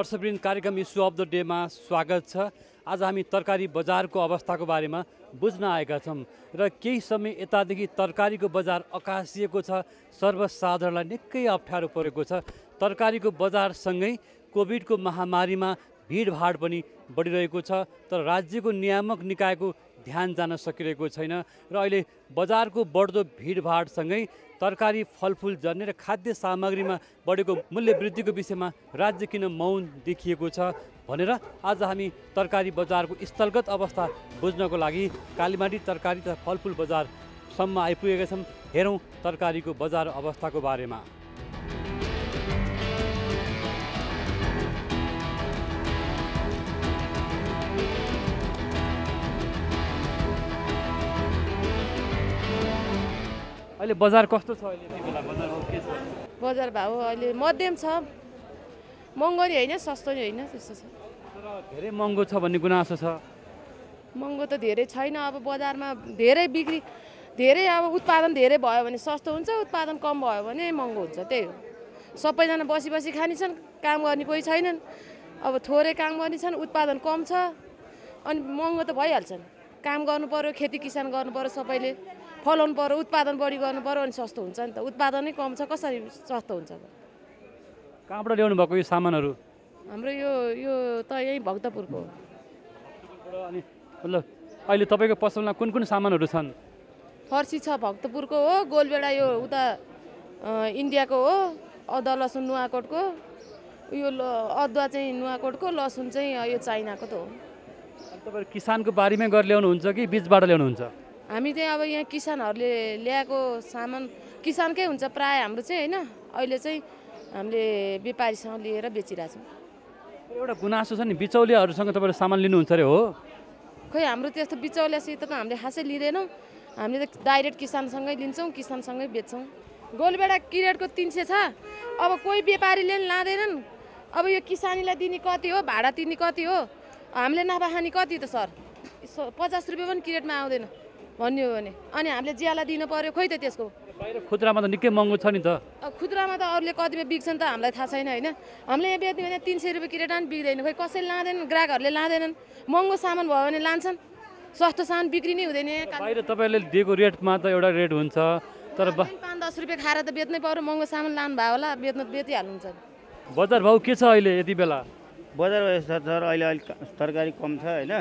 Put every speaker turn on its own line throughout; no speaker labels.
दर्शकवृन्द कार्यक्रम issue of the डेमा स्वागत छ आज हामी तरकारी बजारको अवस्थाको बारेमा बुझ्न आएका छौँ र केही समय यतादेखि तरकारीको बजार अकासिएको छ सर्वसाधारणलाई निकै अप्ठ्यारो परेको छ तरकारीको बजारसँगै कोभिडको महामारीमा भिडभाड पनि बढिरहेको छ तर राज्यको नियामक निकायको ध्यान जान सकिरहेको छैन र अहिले बजारको बढ्दो भिडभाडसँगै तरकारी फलफुल जर्ने र खाद्य सामग्रीमा बढेको मूल्य वृद्धिको विषयमा राज्य किन मौन देखिएको छ भनेर आज हामी तरकारी बजारको स्थलगत अवस्था बुझ्नको लागि कालीमाटी तरकारी तथा फलफुल बजारसम्म आइपुगेका छौँ हेरौँ तरकारीको बजार अवस्थाको बारेमा अहिले बजार कस्तो छ
बजार भाउ अहिले मध्यम छ महँगो नि होइन सस्तो नै होइन त्यस्तो छ
धेरै महँगो छ भन्ने गुनासो छ
महँगो त धेरै छैन अब बजारमा धेरै बिक्री धेरै अब उत्पादन धेरै भयो भने सस्तो हुन्छ उत्पादन कम भयो भने महँगो हुन्छ त्यही हो सबैजना बसी बसी खाने छन् काम गर्ने कोही छैनन् अब थोरै काम गर्ने छन् उत्पादन कम छ अनि महँगो त भइहाल्छन् काम गर्नु पऱ्यो खेती किसान गर्नु पऱ्यो सबैले फलाउनु पऱ्यो उत्पादन बढी गर्नु पऱ्यो अनि सस्तो हुन्छ नि त उत्पादनै कम छ कसरी सस्तो हुन्छ त
कहाँबाट ल्याउनु भएको यो सामानहरू
हाम्रो यो यो त यही भक्तपुरको अनि
ल अहिले तपाईँको पसलमा कुन कुन सामानहरू छन्
फर्सी छ भक्तपुरको हो गोलबेडा यो उता इन्डियाको हो अदुवा लसुन नुवाकोटको यो ल अदुवा चाहिँ नुवाकोटको लसुन चाहिँ यो चाइनाको त हो
तपाईँ किसानको बारीमै गरेर ल्याउनुहुन्छ कि बिचबाट ल्याउनुहुन्छ
हामी चाहिँ अब यहाँ किसानहरूले ल्याएको सामान किसानकै हुन्छ प्राय हाम्रो चाहिँ होइन अहिले चाहिँ हामीले व्यापारीसँग लिएर बेचिरहेको छौँ
एउटा गुनासो छ नि बिचौलियाहरूसँग तपाईँले सामान लिनुहुन्छ अरे हो
खोइ हाम्रो त्यस्तो बिचौलियासित त हामीले खासै लिँदैनौँ हामीले त डाइरेक्ट किसानसँगै लिन्छौँ किसानसँगै बेच्छौँ गोलबेडा किरेटको तिन सय छ अब कोही व्यापारीले पनि लाँदैनन् अब यो किसानीलाई दिने कति हो भाडा दिने कति हो हामीले नाफा खाने कति त सर पचास रुपियाँ पनि किरेटमा आउँदैन भन्यो भने अनि हामीले ज्याला दिनु पर्यो खोइ त त्यसको
खुद्रामा त निकै महँगो छ नि त
खुद्रामा त अरूले कतिमा बिग्छन् त हामीलाई थाहा छैन होइन हामीले यहाँ बेच्ने भने तिन सय रुपियाँ किरेटा पनि बिग्दैन खोइ कसैले लाँदैनन् ग्राहकहरूले लाँदैनन् महँगो सामान भयो भने लान्छन् सस्तो सामान बिक्री नै हुँदैन
बाहिर तपाईँले दिएको रेटमा त एउटा रेट हुन्छ तर पाँच
दस रुपियाँ खाएर त बेच्नै पर्यो महँगो सामान लानु भयो होला बेच्नु बेचिहाल्नुहुन्छ
बजार भाउ के छ अहिले यति बेला बजार भाउ सर अहिले अलिक तरकारी कम छ होइन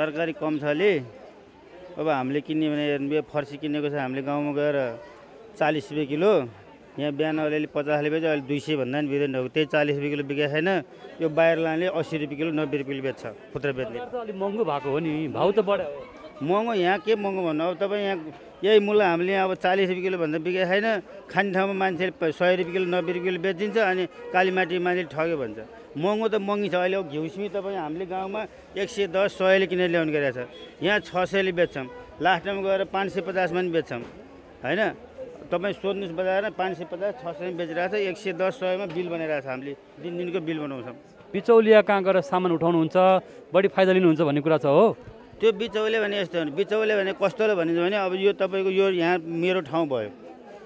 तरकारी कम छ अलि अब हामीले किन्यो भने रुपियाँ फर्सी किनेको छ हामीले गाउँमा गएर चालिस रुपियाँ किलो यहाँ बिहान अलिअलि पचास रुपियाँ चाहिँ अहिले दुई सय भन्दा पनि बिँदैन त्यही चालिस रुपियाँ किलो बिकेको छैन यो बाहिर लाने अस्सी रुपियाँ किलो नब्बे रुपियाँ किलो बेच्छ खुद्रा बेच्ने अलिक महँगो भएको हो नि भाउ त बढ्यो महँगो यहाँ के महँगो भन्नु अब तपाईँ यहाँ यही मुला हामीले अब चालिस रुपियाँ किलो भन्दा बिकेको छैन खाने ठाउँमा मान्छेले सय रुपियाँ किलो नब्बे रुपियाँ किलो बेच्दिन्छ अनि कालीमाटी मान्छेले ठग्यो भन्छ महँगो त महँगी छ अहिले अब घिउसिमी तपाईँ हामीले गाउँमा एक सय दस सयले किनेर ल्याउनु गरेको छ यहाँ छ सयले बेच्छौँ लास्ट टाइम गएर पाँच सय पचासमा पनि बेच्छौँ होइन तपाईँ सोध्नुहोस् बजाएर पाँच सय पचास छ सयमा बेचिरहेको छ एक सय दस सयमा बिल बनाइरहेको छ हामीले दिन दिनको बिल बनाउँछौँ बिचौलिया कहाँ गएर सामान उठाउनुहुन्छ बढी फाइदा लिनुहुन्छ भन्ने कुरा छ हो त्यो बिचौले भने यस्तो भने बिचौले भने कस्तोले भनिन्छ भने अब यो तपाईँको यो यहाँ मेरो ठाउँ भयो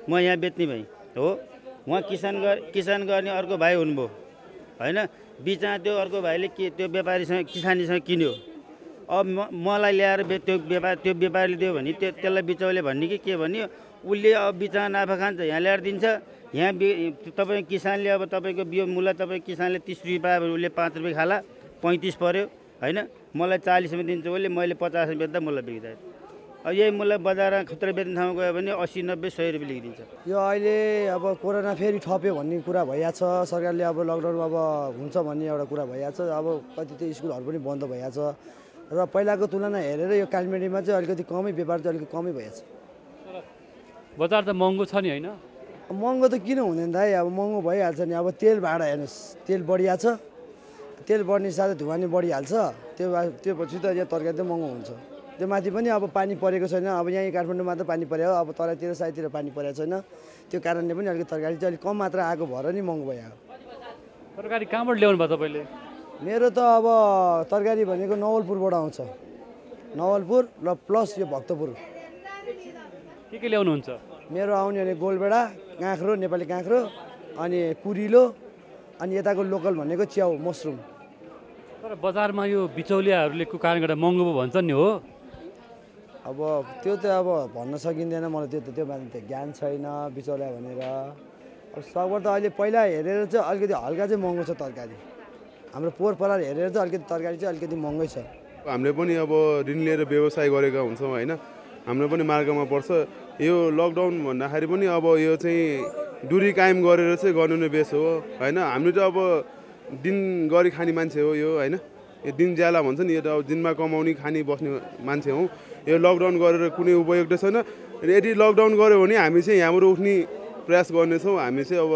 म यहाँ बेच्ने भएँ हो उहाँ किसान गर किसान गर्ने अर्को भाइ हुनुभयो होइन बिचमा त्यो अर्को भाइले कि त्यो व्यापारीसँग किसानीसँग किन्यो अब म मलाई ल्याएर त्यो व्यापार त्यो व्यापारीले दियो भने त्यो त्यसलाई बिचौले भन्ने कि के भन्यो उसले अब बिचमा नाफा खान्छ यहाँ ल्याएर दिन्छ यहाँ बि तपाईँ किसानले अब तपाईँको बियो मुला तपाईँ किसानले तिस रुपियाँ पायो भने उसले पाँच रुपियाँ खाला पैँतिस पऱ्यो होइन मलाई चालिसमा दिन्छ उसले मैले पचासमा बेच्दा मलाई बिग्दा अब यही मलाई बजार खुत्रा बेच्ने ठाउँ गयो भने असी नब्बे सय रुपियाँ लेखिदिन्छ
यो अहिले अब कोरोना फेरि ठप्यो भन्ने कुरा भइहाल्छ सरकारले अब लकडाउन अब हुन्छ भन्ने एउटा कुरा भइहाल्छ अब कति त्यो स्कुलहरू पनि बन्द भइहाल्छ र पहिलाको तुलना हेरेर यो कालमेडीमा चाहिँ अलिकति कमै व्यापार चाहिँ अलिकति कमै भइहाल्छ
बजार त महँगो छ नि होइन
महँगो त किन हुँदैन दाइ अब महँगो भइहाल्छ नि अब तेल भाडा हेर्नुहोस् तेल बढिया छ तेल बढ्ने साथै धुवा बढिहाल्छ त्यो त्यो पछि त यहाँ तरकारी चाहिँ महँगो हुन्छ त्यो माथि पनि अब पानी परेको छैन अब यहाँ काठमाडौँमा त पानी परेको अब तराईतिर साइतिर पानी परेको छैन त्यो कारणले पनि अलिक तरकारी चाहिँ अलिक कम मात्र आएको भएर नि महँगो भयो
तरकारी कहाँबाट ल्याउनु भयो तपाईँले
मेरो त अब तरकारी भनेको नवलपुरबाट आउँछ नवलपुर र प्लस यो भक्तपुर के के ल्याउनुहुन्छ मेरो आउने भने गोलबेडा काँक्रो नेपाली काँक्रो अनि कुरिलो अनि यताको लोकल भनेको च्याउ मसरुम
तर बजारमा यो बिचौलियाहरूले कारण महँगो पो भन्छ नि हो
अब त्यो त अब भन्न सकिँदैन मलाई त्यो त त्यो बारेमा त ज्ञान छैन बिचौलिया भनेर अब सगर त अहिले पहिला हेरेर चाहिँ अलिकति हल्का चाहिँ महँगो छ तरकारी हाम्रो पोहोर परार हेरेर चाहिँ अलिकति तरकारी चाहिँ अलिकति महँगै छ
हामीले पनि अब ऋण लिएर व्यवसाय गरेका हुन्छौँ होइन हाम्रो पनि मार्गमा पर्छ यो लकडाउन भन्दाखेरि पनि अब यो चाहिँ दुरी कायम गरेर चाहिँ गर्नु नै बेस हो होइन हामीले त अब दिन गरी खाने मान्छे हो यो होइन यो दिन ज्याला भन्छ नि यो त अब दिनमा कमाउने खाने बस्ने मान्छे हौ यो लकडाउन गरेर कुनै उपयुक्त छैन यदि लकडाउन गऱ्यो भने हामी चाहिँ यहाँबाट उठ्ने प्रयास गर्नेछौँ हामी चाहिँ अब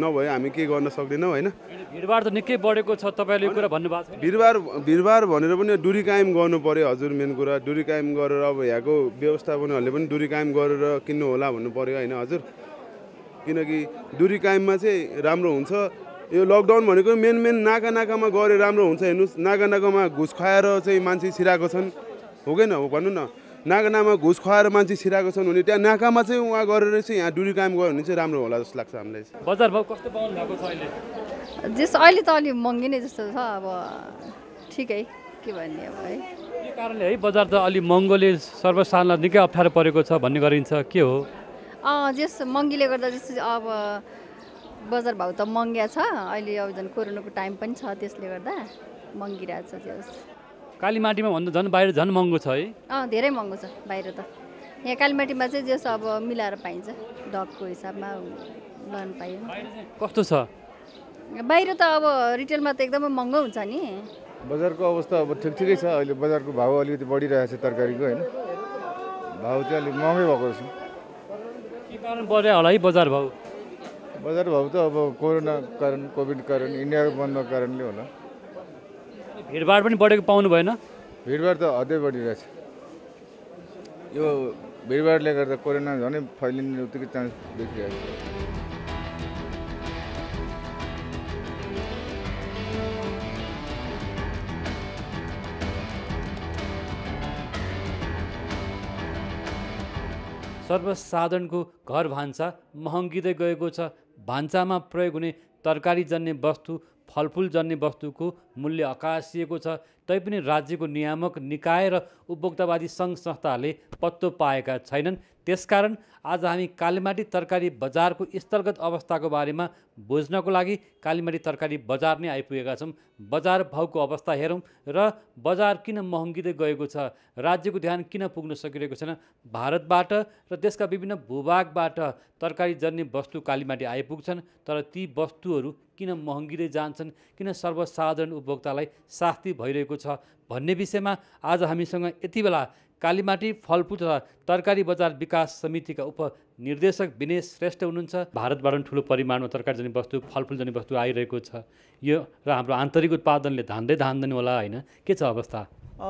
नभए हामी केही गर्न सक्दैनौँ होइन भिडभाड त निकै बढेको छ तपाईँले कुरा भन्नुभएको छ भिडभाड भिडभाड भनेर पनि डुरी कायम गर्नु पऱ्यो हजुर मेन कुरा डुरी कायम गरेर अब यहाँको व्यवस्थापनहरूले पनि डुरी कायम गरेर किन्नु होला भन्नु पऱ्यो होइन हजुर किनकि डुरी कायममा चाहिँ राम्रो हुन्छ यो लकडाउन भनेको मेन मेन नाका नाकामा गरे राम्रो हुन्छ हेर्नुहोस् नाका नाकामा घुस खुवाएर चाहिँ मान्छे छिराएको छन् हो कि न हो भन्नु न नाका नाकामा घुस खुवाएर मान्छे छिराएको छन् भने त्यहाँ नाकामा चाहिँ उहाँ गरेर चाहिँ यहाँ डुरी काम गयो भने चाहिँ राम्रो होला जस्तो लाग्छ हामीलाई
बजार भाउ कस्तो पाउनु भएको छ अहिले
जस्तो अहिले त अलिक महँगी नै जस्तो छ अब ठिकै के भन्ने अब है
यो कारणले है बजार त अलि महँगोले सर्वसाधारणलाई निकै अप्ठ्यारो परेको छ भन्ने गरिन्छ के हो
जस महँगीले गर्दा जस्तो अब बजार भाउ त महँगिया छ अहिले अब झन् कोरोनाको टाइम पनि छ त्यसले गर्दा महँगिरहेको छ त्यो
कालीमाटीमा भन्दा झन् बाहिर झन् महँगो छ है
अँ धेरै महँगो छ बाहिर त यहाँ कालीमाटीमा चाहिँ जस अब मिलाएर पाइन्छ ढकको हिसाबमा लान पाइयो कस्तो छ बाहिर त अब रिटेलमा त एकदमै महँगो हुन्छ नि
बजारको अवस्था अब ठिक ठिकै छ अहिले बजारको भाव अलिकति बढिरहेको छ तरकारीको होइन भाउ चाहिँ अलिक महँगै भएको छ
के कारण बढ्यो होला है बजार भाउ बजार भाउ त अब कोरोना कारण कोभिड कारण
इन्डिया बन्दको
कारणले होला भिडभाड पनि बढेको पाउनु भएन भिडभाड त
अझै बढिरहेछ यो भिडभाडले गर्दा कोरोना झनै फैलिने उत्तिकै चान्स देखिरहेको छ
सर्वसाधारणको घर भान्सा महँगिँदै गएको छ भान्सामा प्रयोग हुने तरकारी जन्ने वस्तु फलफुल जन्ने वस्तुको मूल्य हकासिएको छ तैपनि राज्यको नियामक निकाय र उपभोक्तावादी सङ्घ संस्थाहरूले पत्तो पाएका छैनन् त्यसकारण आज हामी कालीमाटी तरकारी बजारको स्थलगत अवस्थाको बारेमा बुझ्नको लागि कालीमाटी तरकारी बजार नै आइपुगेका छौँ बजार भाउको अवस्था हेरौँ र बजार किन महँगिँदै गएको छ राज्यको ध्यान किन पुग्न सकिरहेको छैन भारतबाट र देशका विभिन्न भूभागबाट तरकारी जन्ने वस्तु कालीमाटी आइपुग्छन् तर ती वस्तुहरू किन महँगिँदै जान्छन् किन सर्वसाधारण उपभोक्तालाई शास्ति भइरहेको छ भन्ने विषयमा आज हामीसँग यति बेला कालीमाटी फलफुल तथा तरकारी बजार विकास समितिका उपनिर्देशक विनय श्रेष्ठ हुनुहुन्छ भारतबाट ठुलो परिमाणमा तरकारी जाने वस्तु फलफुल जाने वस्तु आइरहेको छ यो र हाम्रो आन्तरिक उत्पादनले धान्दै धान्दैन होला होइन के छ अवस्था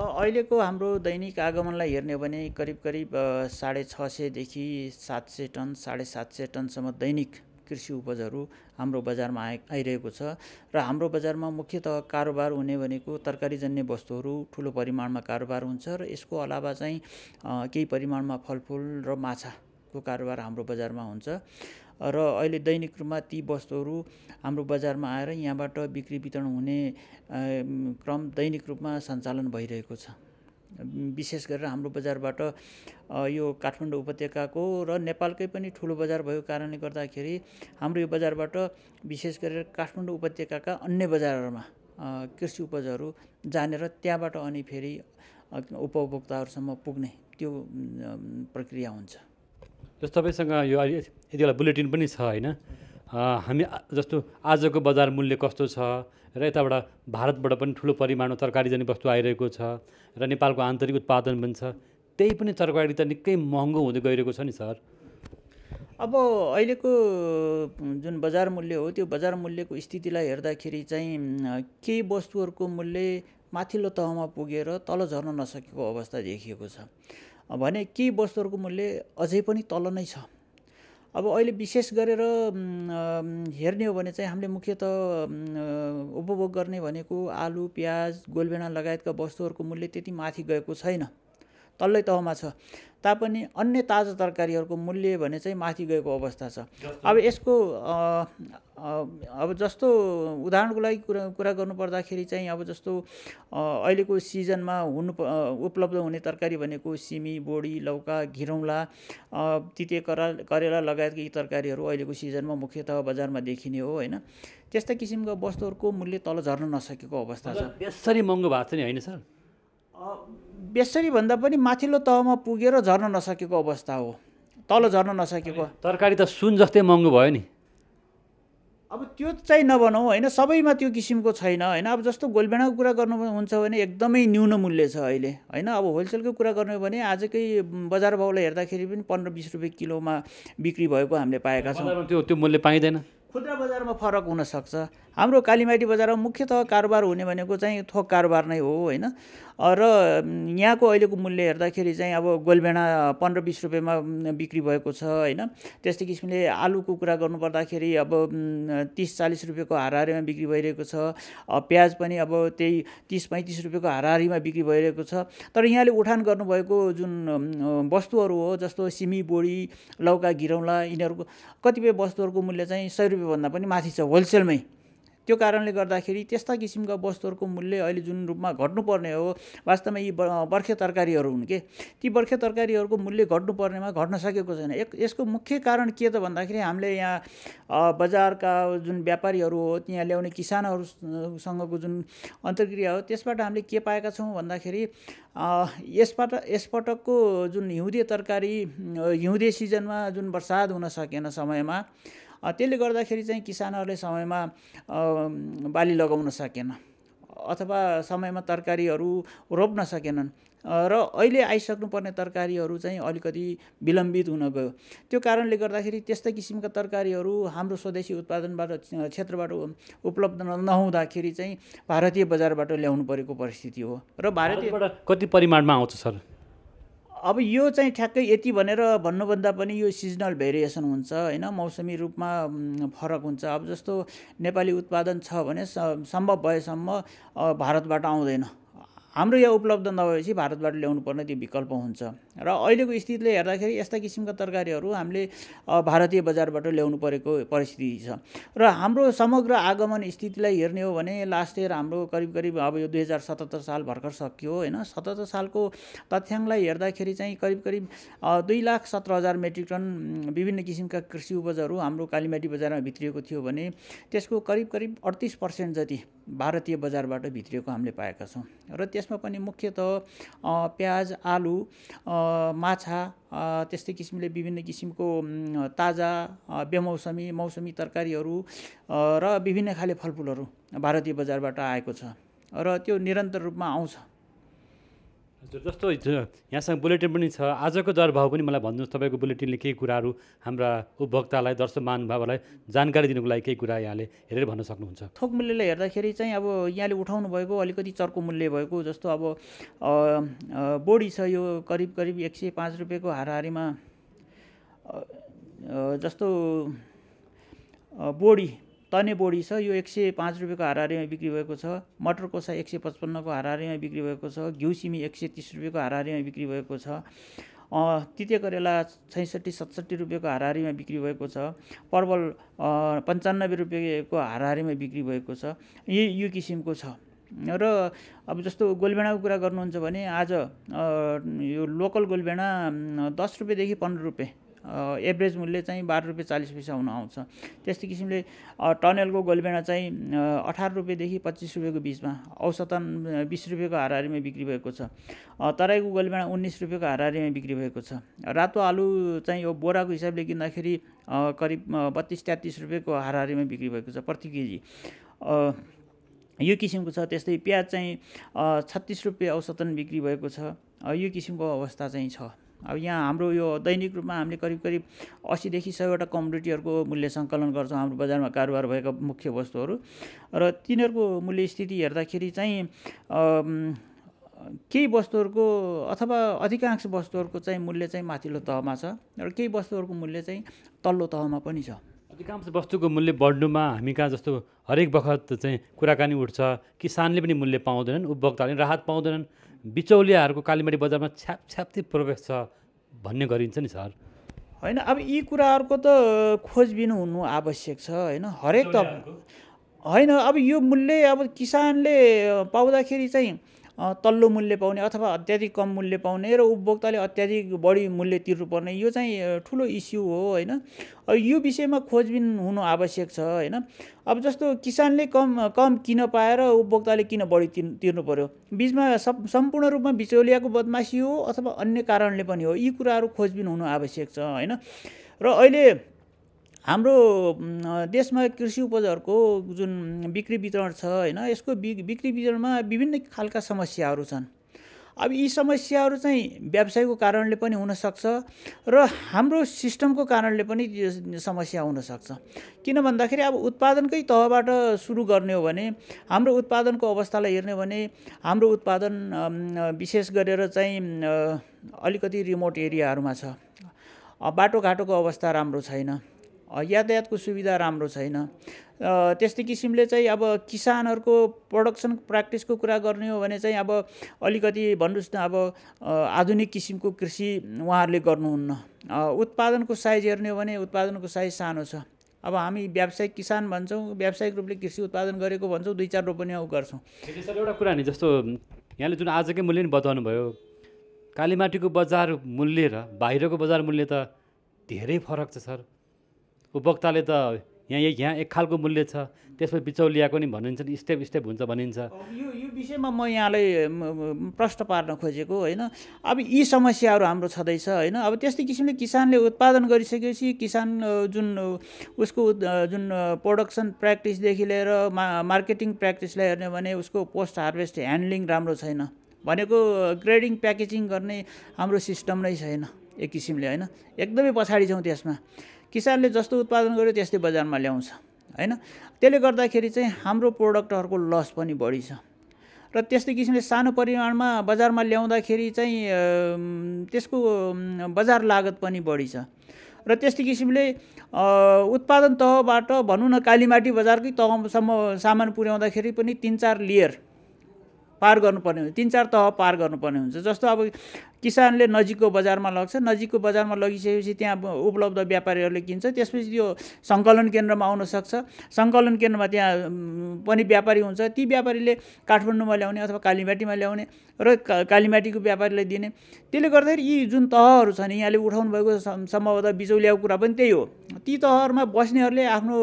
अहिलेको हाम्रो दैनिक आगमनलाई हेर्ने हो भने करिब करिब साढे छ सयदेखि सात सय टन साढे सात सय टनसम्म दैनिक कृषि उपजहरू हाम्रो बजारमा आइ आइरहेको छ र हाम्रो बजारमा मुख्यत कारोबार हुने भनेको तरकारीजन्य वस्तुहरू ठुलो परिमाणमा कारोबार हुन्छ र यसको अलावा चाहिँ केही परिमाणमा फलफुल र माछाको कारोबार हाम्रो बजारमा हुन्छ र अहिले दैनिक रूपमा ती वस्तुहरू हाम्रो बजारमा आएर यहाँबाट बिक्री वितरण हुने क्रम दैनिक रूपमा सञ्चालन भइरहेको छ विशेष गरेर हाम्रो बजारबाट यो काठमाडौँ उपत्यकाको र नेपालकै पनि ठुलो बजार भएको कारणले गर्दाखेरि हाम्रो यो बजारबाट विशेष गरेर काठमाडौँ उपत्यकाका अन्य बजारहरूमा कृषि उपजहरू जानेर त्यहाँबाट अनि फेरि उपभोक्ताहरूसम्म पुग्ने त्यो प्रक्रिया हुन्छ
तपाईँसँग यो अहिले यति बेला बुलेटिन पनि छ होइन हामी जस्तो आजको बजार मूल्य कस्तो छ र यताबाट भारतबाट पनि ठुलो परिमाणमा तरकारी जाने वस्तु आइरहेको छ र नेपालको आन्तरिक उत्पादन पनि छ त्यही पनि तरकारी त निकै महँगो हुँदै गइरहेको छ नि सर
अब अहिलेको जुन बजार मूल्य हो त्यो बजार मूल्यको स्थितिलाई हेर्दाखेरि चाहिँ केही वस्तुहरूको मूल्य माथिल्लो तहमा पुगेर तल झर्न नसकेको अवस्था देखिएको छ भने केही वस्तुहरूको मूल्य अझै पनि तल नै छ अब अहिले विशेष गरेर हेर्ने हो भने चाहिँ हामीले मुख्यत उपभोग गर्ने भनेको आलु प्याज गोलभेडा लगायतका वस्तुहरूको मूल्य त्यति माथि गएको छैन तल्लै तहमा छ तापनि अन्य ताजा तरकारीहरूको मूल्य भने चाहिँ माथि गएको अवस्था छ अब यसको अब जस्तो उदाहरणको लागि कुरा कुरा गर्नुपर्दाखेरि चाहिँ अब जस्तो अहिलेको सिजनमा हुनु उपलब्ध हुने तरकारी भनेको सिमी बोडी लौका घिरौँला तिते करा करेला लगायतका यी तरकारीहरू अहिलेको सिजनमा मुख्यतः बजारमा देखिने हो होइन त्यस्ता किसिमका वस्तुहरूको मूल्य तल झर्न नसकेको अवस्था छ यसरी
महँगो भएको छ नि होइन सर
बेसरी भन्दा पनि माथिल्लो तहमा पुगेर झर्न नसकेको अवस्था हो तल झर्न नसकेको
तरकारी त सुन जस्तै महँगो भयो नि
अब त्यो चाहिँ नभनौँ होइन सबैमा त्यो किसिमको छैन होइन अब जस्तो गोलभेडाको कुरा गर्नु हुन्छ भने एकदमै न्यून मूल्य छ अहिले होइन अब होलसेलको कुरा गर्नु भने आजकै बजार भाउलाई हेर्दाखेरि पनि पन्ध्र बिस रुपियाँ किलोमा बिक्री भएको हामीले पाएका छौँ त्यो
त्यो मूल्य पाइँदैन
खुद्रा बजारमा फरक हुनसक्छ हाम्रो कालीमाटी बजारमा मुख्यतः कारोबार हुने भनेको चाहिँ थोक कारोबार नै हो होइन र यहाँको अहिलेको मूल्य हेर्दाखेरि चाहिँ अब गोलभेडा पन्ध्र बिस रुपियाँमा बिक्री भएको छ होइन त्यस्तै किसिमले आलुको कुरा गर्नुपर्दाखेरि अब तिस चालिस रुपियाँको हाराहारीमा बिक्री भइरहेको छ प्याज पनि अब त्यही तिस पैँतिस रुपियाँको हाराहारीमा बिक्री भइरहेको छ तर यहाँले उठान गर्नुभएको जुन वस्तुहरू हो जस्तो सिमी बोडी लौका घिरौँला यिनीहरूको कतिपय वस्तुहरूको मूल्य चाहिँ सय रुपियाँभन्दा पनि माथि छ होलसेलमै त्यो कारणले गर्दाखेरि त्यस्ता किसिमका वस्तुहरूको मूल्य अहिले जुन रूपमा घट्नुपर्ने हो वास्तवमा यी बर्खे तरकारीहरू हुन् के ती बर्खे तरकारीहरूको मूल्य घट्नुपर्नेमा घट्न सकेको छैन यसको मुख्य कारण के त भन्दाखेरि हामीले यहाँ बजारका जुन व्यापारीहरू हो त्यहाँ ल्याउने किसानहरूसँगको जुन अन्तर्क्रिया हो त्यसबाट हामीले के पाएका छौँ भन्दाखेरि यसबाट यसपटकको जुन हिउँदे तरकारी हिउँदे सिजनमा जुन बर्सात हुन सकेन समयमा त्यसले गर्दाखेरि चाहिँ किसानहरूले समयमा बाली लगाउन सकेन अथवा समयमा तरकारीहरू रोप्न सकेनन् र अहिले आइसक्नुपर्ने तरकारीहरू चाहिँ अलिकति विलम्बित हुन गयो त्यो कारणले गर्दाखेरि त्यस्तै किसिमका तरकारीहरू हाम्रो स्वदेशी उत्पादनबाट क्षेत्रबाट उपलब्ध नहुँदाखेरि चाहिँ भारतीय बजारबाट ल्याउनु परेको परिस्थिति हो
र भारतबाट कति परिमाणमा आउँछ सर
अब यो चाहिँ ठ्याक्कै यति भनेर भन्नुभन्दा पनि यो सिजनल भेरिएसन हुन्छ होइन मौसमी रूपमा फरक हुन्छ अब जस्तो नेपाली उत्पादन छ भने सम्भव भएसम्म भारतबाट आउँदैन हाम्रो यहाँ उपलब्ध नभएपछि भारतबाट ल्याउनु पर्ने त्यो विकल्प हुन्छ र अहिलेको स्थितिले हेर्दाखेरि यस्ता किसिमका तरकारीहरू हामीले भारतीय बजारबाट ल्याउनु परेको परिस्थिति छ र हाम्रो समग्र आगमन स्थितिलाई हेर्ने हो भने लास्ट इयर हाम्रो करिब करिब अब यो दुई हजार सतहत्तर साल भर्खर सकियो होइन सतहत्तर सालको तथ्याङ्कलाई हेर्दाखेरि चाहिँ करिब करिब दुई लाख सत्र हजार मेट्रिक टन विभिन्न किसिमका कृषि उपजहरू हाम्रो कालीमाटी बजारमा भित्रिएको थियो भने त्यसको करिब करिब अडतिस पर्सेन्ट जति भारतीय बजारबाट भित्रिएको हामीले पाएका छौँ र त्यसमा पनि मुख्यत प्याज आलु माछा त्यस्तै किसिमले विभिन्न किसिमको ताजा बेमौसमी मौसमी तरकारीहरू र विभिन्न खाले फलफुलहरू
भारतीय बजारबाट आएको छ र त्यो निरन्तर रूपमा आउँछ हजुर जस्तो यहाँसँग बुलेटिन पनि छ आजको दर भाव पनि मलाई भन्नुहोस् तपाईँको बुलेटिनले केही कुराहरू हाम्रा उपभोक्तालाई दर्शक महानुभावलाई जानकारी दिनुको लागि केही कुरा यहाँले हेरेर भन्न सक्नुहुन्छ
थोक मूल्यलाई हेर्दाखेरि चाहिँ अब यहाँले उठाउनु भएको अलिकति चर्को मूल्य भएको जस्तो अब बोडी छ यो करिब करिब एक सय पाँच रुपियाँको हाराहारीमा जस्तो बोडी तने बोडी छ यो एक सय पाँच रुपियाँको हारारीमा बिक्री भएको छ मटर कोसा एक सय पचपन्नको हारारीमा बिक्री भएको छ घिउ सिमी एक सय तिस रुपियाँको हारारीमा बिक्री भएको छ तिते करेला छैसठी सतसट्ठी रुपियाँको हारारीमा बिक्री भएको छ परवल पन्चानब्बे रुपियाँको हारारीमा बिक्री भएको छ यही यो किसिमको छ र अब जस्तो गोलभेडाको कुरा गर्नुहुन्छ भने आज यो लोकल गोलभेडा दस रुपियाँदेखि पन्ध्र रुपियाँ एभरेज मूल्य चाहिँ बाह्र रुपियाँ चालिस पैसा हुन आउँछ त्यस्तै किसिमले टनलको गोलबेडा चाहिँ अठार रुपियाँदेखि पच्चिस रुपियाँको बिचमा औसतन बिस रुपियाँको हाराहारीमा बिक्री भएको छ तराईको गोलबेडा उन्नाइस रुपियाँको हाराहारीमा बिक्री भएको छ रातो आलु चाहिँ यो बोराको हिसाबले किन्दाखेरि करिब बत्तिस तेत्तिस रुपियाँको हाराहारीमा बिक्री भएको छ प्रति केजी यो किसिमको छ त्यस्तै प्याज चाहिँ छत्तिस रुपियाँ औसतन बिक्री भएको छ यो किसिमको अवस्था चाहिँ छ अब यहाँ हाम्रो यो दैनिक रूपमा हामीले करिब करिब असीदेखि सयवटा कम्युनिटीहरूको मूल्य सङ्कलन गर्छौँ हाम्रो बजारमा कारोबार भएका मुख्य वस्तुहरू र तिनीहरूको मूल्य स्थिति हेर्दाखेरि चाहिँ केही वस्तुहरूको अथवा अधिकांश वस्तुहरूको चाहिँ मूल्य चाहिँ माथिल्लो तहमा छ र केही वस्तुहरूको मूल्य चाहिँ तल्लो तहमा पनि छ
अधिकांश वस्तुको मूल्य बढ्नुमा हामी कहाँ जस्तो हरेक बखत चाहिँ कुराकानी उठ्छ किसानले पनि मूल्य पाउँदैनन् उपभोक्ताले राहत पाउँदैनन् बिचौलियाहरूको कालीमाटी बजारमा छ्याप्ती प्रवेश छ भन्ने गरिन्छ नि सर होइन अब यी कुराहरूको त खोजबिन हुनु आवश्यक छ होइन हरेक त होइन अब यो
मूल्य अब किसानले पाउँदाखेरि चाहिँ तल्लो मूल्य पाउने अथवा अत्याधिक कम मूल्य पाउने र उपभोक्ताले अत्याधिक बढी मूल्य तिर्नुपर्ने यो चाहिँ ठुलो इस्यु हो होइन अब यो विषयमा खोजबिन हुनु आवश्यक छ होइन अब जस्तो किसानले कम कम किन पाएर उपभोक्ताले किन बढी तिर् तिर्नु पऱ्यो बिचमा सब सम्पूर्ण रूपमा बिचौलियाको बदमासी हो अथवा अन्य कारणले पनि हो यी कुराहरू खोजबिन हुनु आवश्यक छ होइन र अहिले हाम्रो देशमा कृषि उपजहरूको जुन बिक्री वितरण छ होइन यसको बिक्री वितरणमा विभिन्न खालका समस्याहरू छन् अब यी समस्याहरू चाहिँ व्यवसायको कारणले पनि हुनसक्छ र हाम्रो सिस्टमको कारणले पनि समस्या हुनसक्छ किन भन्दाखेरि अब उत्पादनकै तहबाट सुरु गर्ने हो भने हाम्रो उत्पादनको अवस्थालाई हेर्ने हो भने हाम्रो उत्पादन विशेष गरेर चाहिँ अलिकति रिमोट एरियाहरूमा छ बाटोघाटोको अवस्था राम्रो छैन यातायातको सुविधा राम्रो छैन त्यस्तै किसिमले चाहिँ अब किसानहरूको प्रडक्सन प्र्याक्टिसको कुरा गर्ने हो भने चाहिँ अब अलिकति भन्नुहोस् न अब आधुनिक किसिमको कृषि उहाँहरूले गर्नुहुन्न उत्पादनको साइज हेर्ने हो भने उत्पादनको साइज सानो छ अब हामी व्यावसायिक किसान भन्छौँ व्यावसायिक रूपले कृषि उत्पादन गरेको भन्छौँ
दुई चार रोपनी गर्छौँ एउटा कुरा नि जस्तो यहाँले जुन आजकै मूल्य नि बताउनु भयो कालीमाटीको बजार मूल्य र बाहिरको बजार मूल्य त धेरै फरक छ सर उपभोक्ताले त यहाँ यहाँ एक खालको मूल्य छ त्यसमा बिचौलियाको नि भनिन्छ नि स्टेप स्टेप हुन्छ भनिन्छ यो
यो विषयमा म
यहाँलाई प्रश्न पार्न
खोजेको होइन अब यी समस्याहरू हाम्रो छँदैछ होइन अब त्यस्तै किसिमले किसानले उत्पादन गरिसकेपछि किसान जुन उसको जुन प्रोडक्सन प्र्याक्टिसदेखि लिएर मा मार्केटिङ प्र्याक्टिसलाई हेर्ने भने उसको पोस्ट हार्भेस्ट ह्यान्डलिङ राम्रो छैन भनेको ग्रेडिङ प्याकेजिङ गर्ने हाम्रो सिस्टम नै छैन एक किसिमले होइन एकदमै पछाडि छौँ त्यसमा किसानले जस्तो उत्पादन गर्यो त्यस्तै बजारमा ल्याउँछ होइन त्यसले गर्दाखेरि चाहिँ हाम्रो प्रोडक्टहरूको लस पनि बढी छ र त्यस्तै किसिमले सानो परिमाणमा बजारमा ल्याउँदाखेरि चाहिँ त्यसको बजार लागत पनि बढी छ र त्यस्तै किसिमले उत्पादन तहबाट भनौँ न कालीमाटी बजारकै तहसम्म सामान पुर्याउँदाखेरि पनि तिन चार लेयर पार गर्नुपर्ने हुन्छ तिन चार तह पार गर्नुपर्ने हुन्छ जस्तो अब किसानले नजिकको बजारमा लग्छ नजिकको बजारमा लगिसकेपछि त्यहाँ उपलब्ध व्यापारीहरूले किन्छ त्यसपछि त्यो सङ्कलन केन्द्रमा आउन सक्छ सङ्कलन केन्द्रमा त्यहाँ पनि व्यापारी हुन्छ ती व्यापारीले काठमाडौँमा ल्याउने अथवा कालीमाटीमा ल्याउने र कालीमाटीको व्यापारीलाई दिने त्यसले गर्दाखेरि यी जुन तहहरू छन् यहाँले उठाउनु भएको सम्भवतः बिचौलियाको कुरा पनि त्यही हो ती तहहरूमा बस्नेहरूले आफ्नो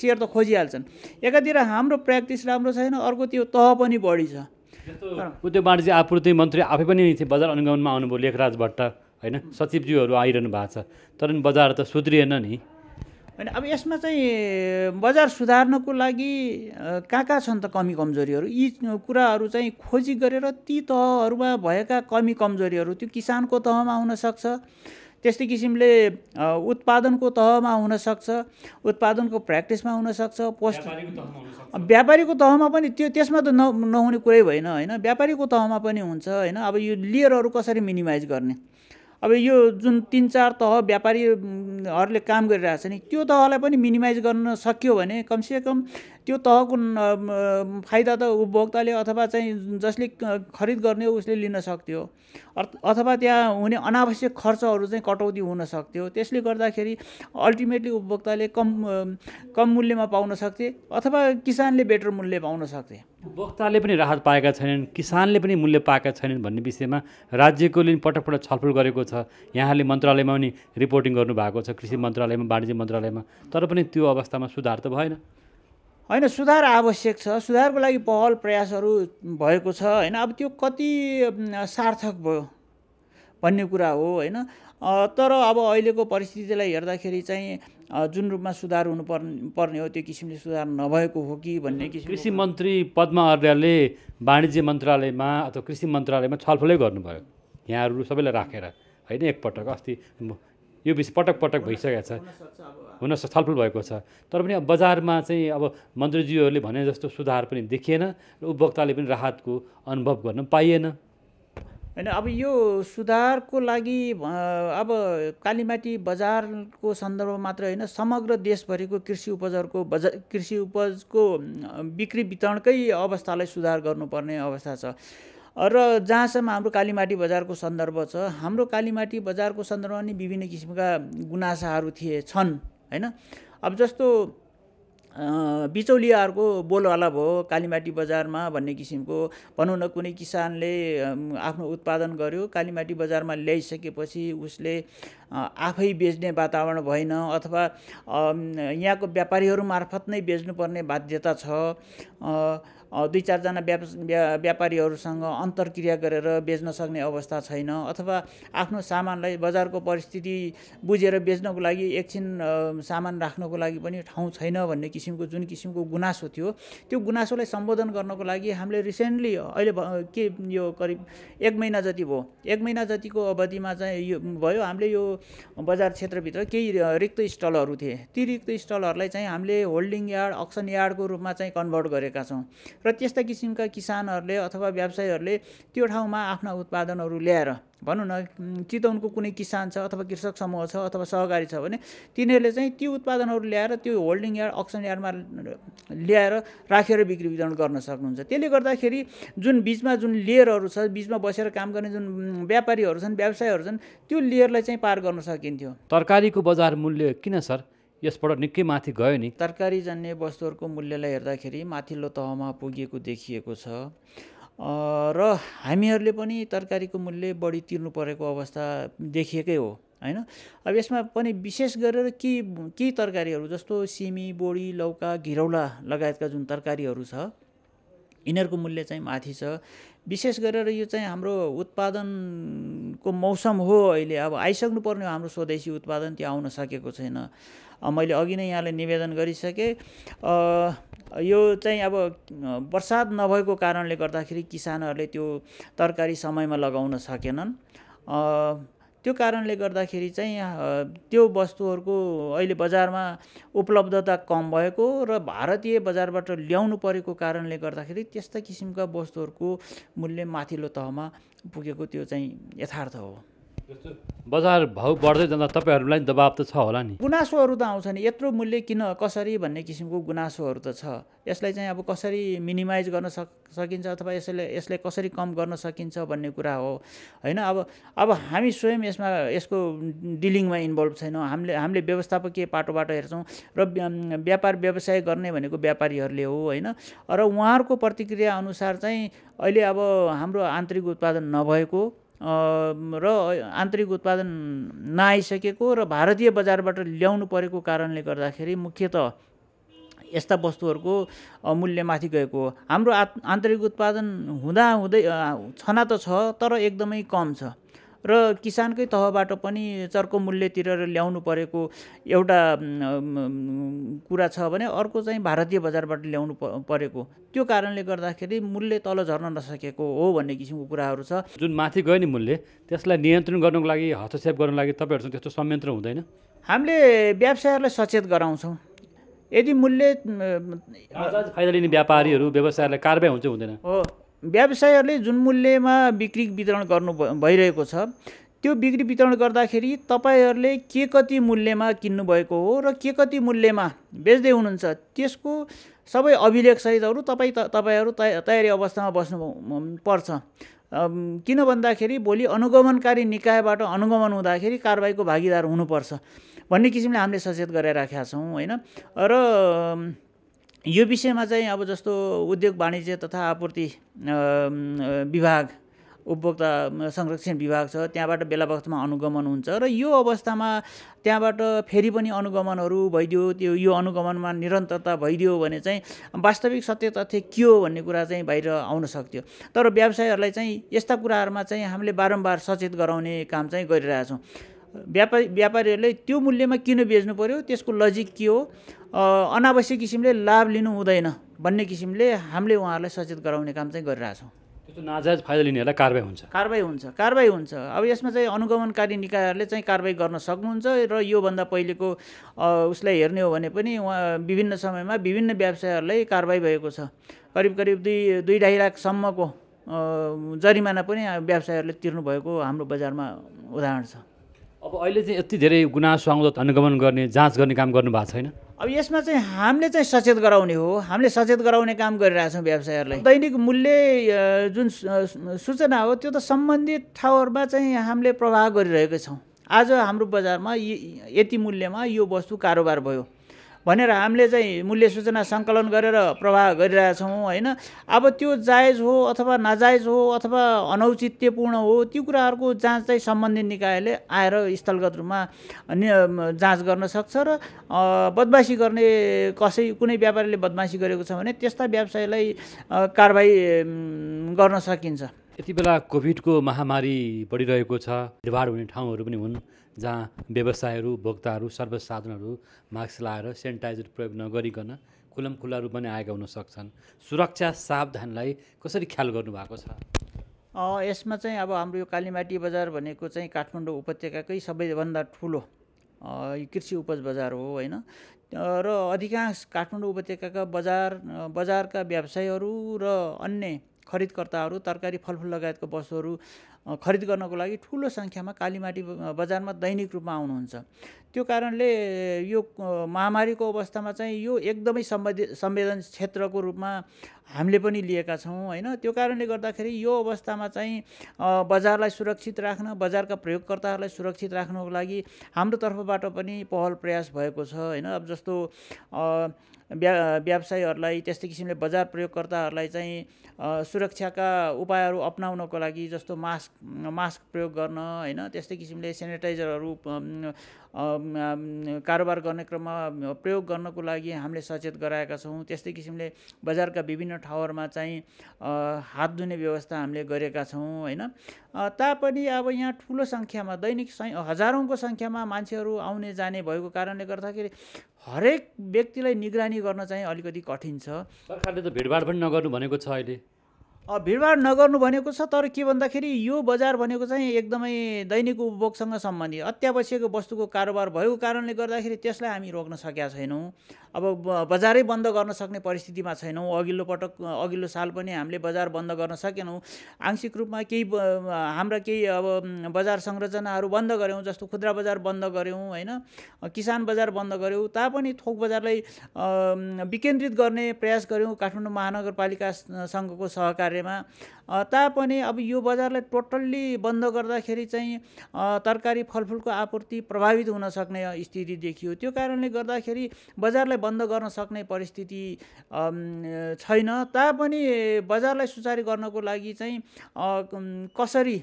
सेयर त खोजिहाल्छन् एकातिर हाम्रो प्र्याक्टिस राम्रो छैन अर्को त्यो तह पनि बढी छ
उद्योग वाणिज्य आपूर्ति मन्त्री आफै पनि बजार अनुगमनमा आउनुभयो लेखराज भट्ट होइन सचिवज्यूहरू आइरहनु भएको छ तर पनि बजार त सुध्रिएन नि
होइन अब यसमा चाहिँ बजार सुधार्नको लागि कहाँ कहाँ छन् त कमी कमजोरीहरू यी कुराहरू चाहिँ खोजी गरेर ती तहहरूमा भएका कमी कमजोरीहरू त्यो किसानको तहमा आउनसक्छ त्यस्तै किसिमले उत्पादनको तहमा हुनसक्छ उत्पादनको प्र्याक्टिसमा हुनसक्छ पोस्ट व्यापारीको तहमा पनि त्यो त्यसमा त न नहुने कुरै होइन होइन व्यापारीको तहमा पनि हुन्छ होइन अब यो लेयरहरू कसरी मिनिमाइज गर्ने अब यो जुन तिन चार तह व्यापारीहरूले काम गरिरहेको छ नि त्यो तहलाई पनि मिनिमाइज गर्न सक्यो भने कमसेकम त्यो तहको फाइदा त उपभोक्ताले अथवा चाहिँ जसले खरिद गर्ने उसले लिन सक्थ्यो अथवा त्यहाँ हुने अनावश्यक खर्चहरू चाहिँ कटौती हुन सक्थ्यो त्यसले गर्दाखेरि अल्टिमेटली उपभोक्ताले कम कम मूल्यमा पाउन सक्थे अथवा किसानले बेटर मूल्य पाउन सक्थे
उपभोक्ताले पनि राहत पाएका छैनन् किसानले पनि मूल्य पाएका छैनन् भन्ने विषयमा राज्यकोले पटक पटक छलफल गरेको छ यहाँले मन्त्रालयमा पनि रिपोर्टिङ गर्नुभएको छ कृषि मन्त्रालयमा वाणिज्य मन्त्रालयमा तर पनि त्यो अवस्थामा सुधार त भएन होइन सुधार आवश्यक छ
सुधारको लागि पहल प्रयासहरू भएको छ होइन अब त्यो कति सार्थक भयो भन्ने कुरा हो होइन तर अब अहिलेको परिस्थितिलाई हेर्दाखेरि चाहिँ जुन रूपमा सुधार हुनु पर्ने हो त्यो किसिमले सुधार नभएको हो कि भन्ने किसिम कृषि
मन्त्री पद्मा अर्यालले वाणिज्य मन्त्रालयमा अथवा कृषि मन्त्रालयमा छलफलै गर्नुभयो यहाँहरू सबैलाई राखेर होइन एकपटक अस्ति यो विषय पटक पटक भइसकेको छ हुन छलफल भएको छ तर पनि अब बजारमा चाहिँ अब मन्त्रीज्यूहरूले भने जस्तो सुधार पनि देखिएन र उपभोक्ताले पनि राहतको अनुभव गर्न पाइएन होइन अब यो
सुधारको लागि अब कालीमाटी बजारको सन्दर्भ मात्र होइन समग्र देशभरिको कृषि उपजहरूको बजार कृषि उपजको बिक्री वितरणकै अवस्थालाई सुधार गर्नुपर्ने अवस्था छ र जहाँसम्म हाम्रो कालीमाटी बजारको सन्दर्भ छ हाम्रो कालीमाटी बजारको सन्दर्भमा नि विभिन्न किसिमका गुनासाहरू थिए छन् होइन अब जस्तो बिचौलियाहरूको बोलवाला भयो कालीमाटी बजारमा भन्ने किसिमको भनौँ न कुनै किसानले आफ्नो उत्पादन गर्यो कालीमाटी बजारमा ल्याइसकेपछि उसले आफै बेच्ने वातावरण भएन अथवा यहाँको व्यापारीहरू मार्फत नै बेच्नुपर्ने बाध्यता छ दुई चारजना व्याप व्यापारीहरूसँग अन्तर्क्रिया गरेर बेच्न सक्ने अवस्था छैन अथवा आफ्नो सामानलाई बजारको परिस्थिति बुझेर बेच्नको लागि एकछिन सामान राख्नको लागि पनि ठाउँ छैन भन्ने किसिमको जुन किसिमको गुनासो थियो त्यो गुनासोलाई सम्बोधन गर्नको लागि हामीले रिसेन्टली अहिले के यो करिब एक महिना जति भयो एक महिना जतिको अवधिमा चाहिँ यो भयो हामीले यो बजार क्षेत्रभित्र केही रिक्त स्टलहरू थिए ती रिक्त स्टलहरूलाई चाहिँ हामीले होल्डिङ यार्ड अक्सन यार्डको रूपमा चाहिँ कन्भर्ट गरेका छौँ र त्यस्ता किसिमका किसानहरूले अथवा व्यवसायीहरूले त्यो ठाउँमा आफ्ना उत्पादनहरू ल्याएर भनौँ न चितवनको कुनै किसान छ अथवा कृषक समूह छ अथवा सहकारी छ भने तिनीहरूले चाहिँ त्यो उत्पादनहरू ल्याएर त्यो होल्डिङ यार्ड अक्सन यार्डमा ल्याएर राखेर बिक्री वितरण गर्न सक्नुहुन्छ त्यसले गर्दाखेरि जुन बिचमा जुन लेयरहरू छ बिचमा बसेर काम गर्ने जुन व्यापारीहरू छन् व्यवसायहरू छन् त्यो लेयरलाई चाहिँ पार गर्न सकिन्थ्यो
तरकारीको बजार मूल्य किन सर यसबाट निकै माथि गयो नि
तरकारी जान्ने वस्तुहरूको मूल्यलाई हेर्दाखेरि माथिल्लो तहमा पुगेको देखिएको छ र हामीहरूले पनि तरकारीको मूल्य बढी तिर्नु परेको अवस्था देखिएकै हो होइन अब यसमा पनि विशेष गरेर के के तरकारीहरू जस्तो सिमी बोडी लौका घिरौला लगायतका जुन तरकारीहरू छ यिनीहरूको मूल्य चाहिँ माथि छ विशेष गरेर यो चाहिँ हाम्रो उत्पादनको मौसम हो अहिले अब आइसक्नु आइसक्नुपर्ने हाम्रो स्वदेशी उत्पादन त्यो आउन सकेको छैन मैले अघि नै यहाँलाई निवेदन गरिसकेँ यो चाहिँ अब बर्सात नभएको कारणले गर्दाखेरि किसानहरूले त्यो तरकारी समयमा लगाउन सकेनन् त्यो कारणले गर्दाखेरि चाहिँ त्यो वस्तुहरूको अहिले बजारमा उपलब्धता कम भएको र भारतीय बजारबाट ल्याउनु परेको कारणले गर्दाखेरि त्यस्ता किसिमका वस्तुहरूको मूल्य माथिल्लो तहमा पुगेको त्यो चाहिँ यथार्थ हो
बजार भाउ बढ्दै जाँदा तपाईँहरूलाई दबाब त छ होला नि
गुनासोहरू त आउँछ नि यत्रो मूल्य किन कसरी भन्ने किसिमको गुनासोहरू त छ यसलाई चाहिँ अब कसरी मिनिमाइज गर्न सक सकिन्छ अथवा यसले यसलाई कसरी कम गर्न सकिन्छ भन्ने कुरा हो होइन अब अब हामी स्वयं यसमा यसको डिलिङमा इन्भल्भ छैनौँ हामीले हामीले व्यवस्थापकीय पाटोबाट हेर्छौँ र व्यापार व्यवसाय गर्ने भनेको व्यापारीहरूले हो होइन र उहाँहरूको प्रतिक्रिया अनुसार चाहिँ अहिले अब हाम्रो आन्तरिक उत्पादन नभएको र आन्तरिक उत्पादन नआइसकेको र भारतीय बजारबाट ल्याउनु परेको कारणले गर्दाखेरि मुख्यत यस्ता वस्तुहरूको मूल्यमाथि गएको हाम्रो आत् आन्तरिक उत्पादन हुँदाहुँदै छना त छ तर एकदमै कम छ र किसानकै तहबाट पनि चर्को मूल्य तिरेर ल्याउनु परेको एउटा कुरा छ भने अर्को चाहिँ भारतीय बजारबाट ल्याउनु परेको त्यो
कारणले गर्दाखेरि मूल्य तल झर्न नसकेको हो भन्ने किसिमको कुराहरू छ जुन माथि गयो नि मूल्य त्यसलाई नियन्त्रण गर्नुको लागि हस्तक्षेप गर्नुको लागि तपाईँहरूसँग त्यस्तो संयन्त्र हुँदैन
हामीले व्यवसायहरूलाई सचेत गराउँछौँ यदि मूल्य
फाइदा लिने व्यापारीहरू व्यवसायलाई कारबाही हुन्छ हुँदैन
हो व्यवसायहरूले जुन मूल्यमा बिक्री वितरण गर्नु भइरहेको छ त्यो बिक्री वितरण गर्दाखेरि तपाईँहरूले के कति मूल्यमा किन्नुभएको हो र के कति मूल्यमा बेच्दै हुनुहुन्छ त्यसको सबै अभिलेखसहितहरू तपाईँ त तपाईँहरू तयारी अवस्थामा बस्नु पर्छ किन भन्दाखेरि भोलि अनुगमनकारी निकायबाट अनुगमन हुँदाखेरि कारवाहीको भागीदार हुनुपर्छ भन्ने किसिमले हामीले सचेत गराइराखेका छौँ होइन र यो विषयमा चाहिँ अब जस्तो उद्योग वाणिज्य तथा आपूर्ति विभाग उपभोक्ता संरक्षण विभाग छ त्यहाँबाट बेला बखतमा अनुगमन हुन्छ र यो अवस्थामा त्यहाँबाट फेरि पनि अनुगमनहरू भइदियो त्यो यो अनुगमनमा निरन्तरता भइदियो भने चाहिँ वास्तविक सत्य तथ्य के हो भन्ने कुरा चाहिँ बाहिर आउन सक्थ्यो तर व्यवसायहरूलाई चाहिँ यस्ता कुराहरूमा चाहिँ हामीले बारम्बार सचेत गराउने काम चाहिँ गरिरहेछौँ व्यापारी व्यापारीहरूले त्यो मूल्यमा किन बेच्नु पऱ्यो त्यसको लजिक के हो अनावश्यक किसिमले लाभ लिनु हुँदैन भन्ने किसिमले हामीले उहाँहरूलाई सचेत गराउने काम चाहिँ गरिरहेछौँ
त्यो नाजायज फाइदा लिनेहरूलाई कारवाही हुन्छ
कारवाही हुन्छ कारवाही हुन्छ अब यसमा चाहिँ अनुगमनकारी निकायहरूले चाहिँ कारवाही गर्न सक्नुहुन्छ र योभन्दा पहिलेको उसलाई हेर्ने हो भने पनि उहाँ विभिन्न समयमा विभिन्न व्यवसायहरूलाई कारवाही भएको छ करिब करिब दुई दुई ढाई लाखसम्मको जरिमाना पनि व्यवसायहरूले भएको हाम्रो बजारमा उदाहरण छ
अब अहिले चाहिँ यति धेरै गुनासो आउँदा धनगमन गर्ने जाँच गर्ने काम गर्नु भएको छैन
अब यसमा चाहिँ हामीले चाहिँ सचेत गराउने हो हामीले सचेत गराउने काम गरिरहेछौँ व्यवसायहरूलाई दैनिक मूल्य जुन सूचना हो त्यो त सम्बन्धित ठाउँहरूमा चाहिँ हामीले प्रभाव गरिरहेकै छौँ आज हाम्रो बजारमा यति मूल्यमा यो वस्तु कारोबार भयो भनेर हामीले चाहिँ मूल्य सूचना सङ्कलन गरेर प्रवाह गरिरहेछौँ होइन अब त्यो जायज हो अथवा नाजायज हो अथवा अनौचित्यपूर्ण हो त्यो कुराहरूको जाँच चाहिँ सम्बन्धित निकायले आएर स्थलगत रूपमा जाँच गर्न सक्छ र बदमासी गर्ने कसै कुनै व्यापारीले बदमासी गरेको छ भने त्यस्ता व्यवसायलाई कारवाही गर्न सकिन्छ
यति बेला कोभिडको महामारी बढिरहेको छ भिडभाड हुने ठाउँहरू पनि हुन् जहाँ व्यवसायहरू भोक्ताहरू सर्वसाधारणहरू मास्क लाएर सेनिटाइजर प्रयोग नगरिकन खुलम खुल्ला रूपमा नै आएका हुनसक्छन् सुरक्षा सावधानलाई कसरी ख्याल गर्नुभएको
छ यसमा चाहिँ अब हाम्रो यो कालीमाटी बजार भनेको चाहिँ काठमाडौँ उपत्यकाकै सबैभन्दा ठुलो कृषि उपज बजार हो होइन र अधिकांश काठमाडौँ उपत्यकाका बजार बजारका व्यवसायहरू र अन्य खरिदकर्ताहरू तरकारी फलफुल लगायतको वस्तुहरू खरिद गर्नको लागि ठुलो सङ्ख्यामा कालीमाटी बजारमा दैनिक रूपमा आउनुहुन्छ त्यो कारणले यो महामारीको अवस्थामा चाहिँ यो एकदमै सम्वेद संवेदन क्षेत्रको रूपमा हामीले पनि लिएका छौँ होइन त्यो कारणले गर्दाखेरि यो अवस्थामा चाहिँ बजारलाई सुरक्षित राख्न बजारका प्रयोगकर्ताहरूलाई सुरक्षित राख्नको लागि हाम्रो तर्फबाट पनि पहल प्रयास भएको छ होइन अब जस्तो व्या व्यवसायीहरूलाई त्यस्तै किसिमले बजार प्रयोगकर्ताहरूलाई चाहिँ सुरक्षाका उपायहरू अप्नाउनको लागि जस्तो मास्क मास्क प्रयोग गर्न होइन त्यस्तै किसिमले सेनिटाइजरहरू कारोबार गर्ने क्रममा प्रयोग गर्नको लागि हामीले सचेत गराएका छौँ त्यस्तै किसिमले बजारका विभिन्न ठाउँहरूमा चाहिँ हात धुने व्यवस्था हामीले गरेका छौँ होइन तापनि अब यहाँ ठुलो सङ्ख्यामा दैनिक हजारौँको सङ्ख्यामा मान्छेहरू आउने जाने भएको कारणले गर्दाखेरि हरेक व्यक्तिलाई निगरानी गर्न चाहिँ अलिकति कठिन छ सरकारले त भिडभाड पनि नगर्नु भनेको छ अहिले भिडभाड नगर्नु भनेको छ तर के भन्दाखेरि यो बजार भनेको चाहिँ एकदमै दैनिक उपभोगसँग सम्बन्धित अत्यावश्यक वस्तुको कारोबार भएको कारणले गर्दाखेरि त्यसलाई हामी रोक्न सकेका छैनौँ अब बजारै बन्द गर्न सक्ने परिस्थितिमा छैनौँ अघिल्लो पटक अघिल्लो साल पनि हामीले बजार बन्द गर्न सकेनौँ आंशिक रूपमा केही हाम्रा केही अब बजार संरचनाहरू बन्द गऱ्यौँ जस्तो खुद्रा बजार बन्द गऱ्यौँ होइन किसान बजार बन्द गऱ्यौँ तापनि थोक बजारलाई विकेन्द्रित गर्ने प्रयास गऱ्यौँ काठमाडौँ महानगरपालिका सङ्घको सहकार्य बारेमा तापनि अब यो बजारलाई टोटल्ली बन्द गर्दाखेरि चाहिँ तरकारी फलफुलको आपूर्ति प्रभावित हुन सक्ने स्थिति देखियो त्यो कारणले गर्दाखेरि बजारलाई बन्द गर्न सक्ने परिस्थिति छैन तापनि बजारलाई सुचारू गर्नको लागि चाहिँ कसरी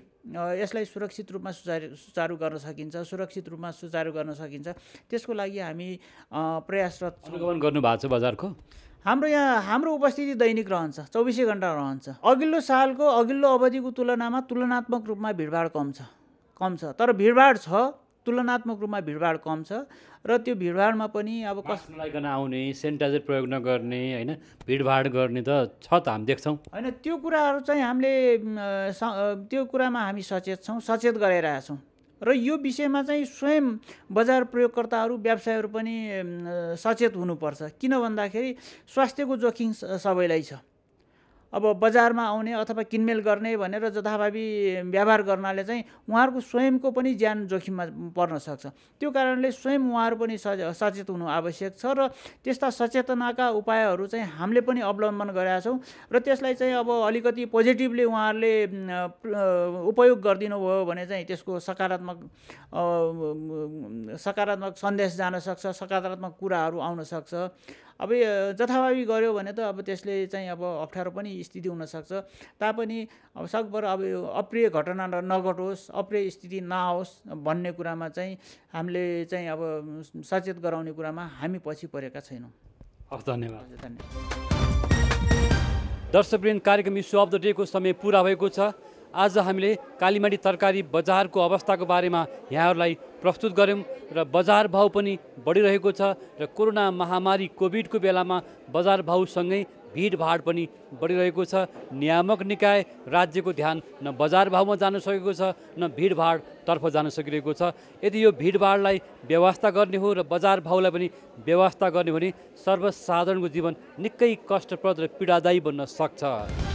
यसलाई सुरक्षित रूपमा सुचारू सुचारू गर्न सकिन्छ सुरक्षित रूपमा सुचारू गर्न सकिन्छ त्यसको लागि हामी प्रयासरत अनुगमन
गर्नुभएको छ बजारको
हाम्रो यहाँ हाम्रो उपस्थिति दैनिक रहन्छ चौबिसै घन्टा रहन्छ अघिल्लो सालको अघिल्लो अवधिको तुलनामा तुलनात्मक रूपमा भिडभाड कम छ कम छ तर भिडभाड छ तुलनात्मक रूपमा भिडभाड कम छ र त्यो भिडभाडमा
पनि अब कसैलाई आउने सेनिटाइजर प्रयोग नगर्ने होइन भिडभाड गर्ने त छ त हामी देख्छौँ
होइन त्यो कुराहरू चाहिँ हामीले त्यो कुरामा हामी सचेत छौँ सचेत गराइरहेछौँ र यो विषयमा चाहिँ स्वयं बजार प्रयोगकर्ताहरू व्यवसायहरू पनि सचेत हुनुपर्छ किन भन्दाखेरि स्वास्थ्यको जोखिम सबैलाई छ अब बजारमा आउने अथवा किनमेल गर्ने भनेर जथाभावी व्यवहार गर्नाले चाहिँ उहाँहरूको स्वयंको पनि ज्यान जोखिममा पर्न सक्छ त्यो कारणले स्वयं उहाँहरू पनि सचेत हुनु आवश्यक छ र त्यस्ता सचेतनाका उपायहरू चाहिँ हामीले पनि अवलम्बन गरेका छौँ र त्यसलाई चाहिँ अब अलिकति पोजिटिभली उहाँहरूले उपयोग गरिदिनु भयो भने चाहिँ त्यसको सकारात्मक सकारात्मक सन्देश जान सक्छ सकारात्मक कुराहरू आउन सक्छ अब जथाभावी गऱ्यो भने त अब त्यसले चाहिँ अब अप्ठ्यारो पनि स्थिति हुनसक्छ तापनि अब सकभर अब यो अप्रिय घटना नघटोस् अप्रिय स्थिति नआओस् भन्ने कुरामा चाहिँ हामीले चाहिँ अब सचेत गराउने कुरामा
हामी पछि परेका छैनौँ हस् धन्यवाद धन्यवाद दर्शकवृन्द कार्यक्रम इस्यु अफ द डेको समय पुरा भएको छ आज हामीले कालीमाडी तरकारी बजारको अवस्थाको बारेमा यहाँहरूलाई प्रस्तुत गऱ्यौँ र बजार भाउ पनि बढिरहेको छ र कोरोना महामारी कोभिडको बेलामा बजार भाउसँगै भिडभाड पनि बढिरहेको छ नियामक निकाय राज्यको ध्यान न बजार भाउमा जान सकेको छ न भिडभाडतर्फ जान सकिरहेको छ यदि यो भिडभाडलाई व्यवस्था गर्ने हो र बजार भाउलाई पनि व्यवस्था गर्ने हो भने सर्वसाधारणको जीवन निकै कष्टप्रद र पीडादायी बन्न सक्छ